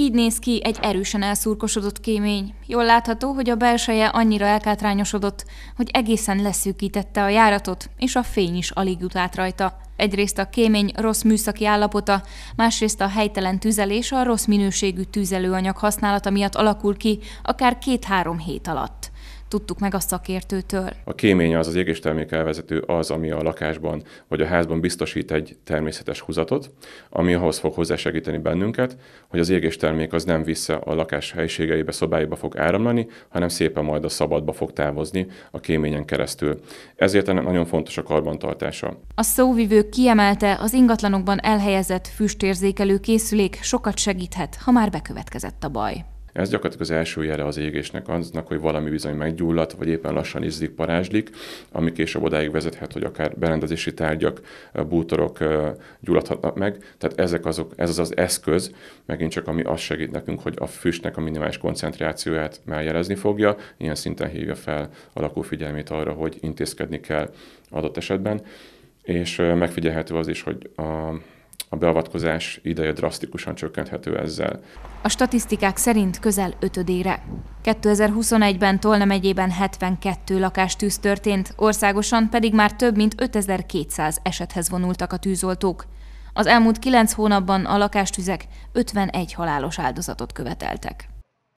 Így néz ki egy erősen elszurkosodott kémény. Jól látható, hogy a belseje annyira elkátrányosodott, hogy egészen leszűkítette a járatot, és a fény is alig jut át rajta. Egyrészt a kémény rossz műszaki állapota, másrészt a helytelen tüzelés a rossz minőségű tüzelőanyag használata miatt alakul ki, akár két-három hét alatt tudtuk meg a szakértőtől. A kémény az az égéstermék elvezető az, ami a lakásban vagy a házban biztosít egy természetes húzatot, ami ahhoz fog hozzásegíteni bennünket, hogy az égéstermék az nem vissza a lakás helyiségeibe, szobáiba fog áramlani, hanem szépen majd a szabadba fog távozni a kéményen keresztül. Ezért ennek nagyon fontos a karbantartása. A szóvivő kiemelte, az ingatlanokban elhelyezett füstérzékelő készülék sokat segíthet, ha már bekövetkezett a baj. Ez gyakorlatilag az első jele az égésnek, aznak, hogy valami bizony meggyulladt, vagy éppen lassan izzik, parázslik, ami később odáig vezethet, hogy akár berendezési tárgyak, eh, bútorok eh, gyulladhatnak meg. Tehát ezek azok, ez az az eszköz, megint csak ami azt segít nekünk, hogy a füstnek a minimális koncentrációját már jelezni fogja, ilyen szinten hívja fel a lakó figyelmét arra, hogy intézkedni kell adott esetben és eh, megfigyelhető az is, hogy a beavatkozás ideje drasztikusan csökkenthető ezzel. A statisztikák szerint közel ötödére. 2021-ben Tolna megyében 72 lakástűz történt, országosan pedig már több mint 5200 esethez vonultak a tűzoltók. Az elmúlt 9 hónapban a lakástüzek 51 halálos áldozatot követeltek.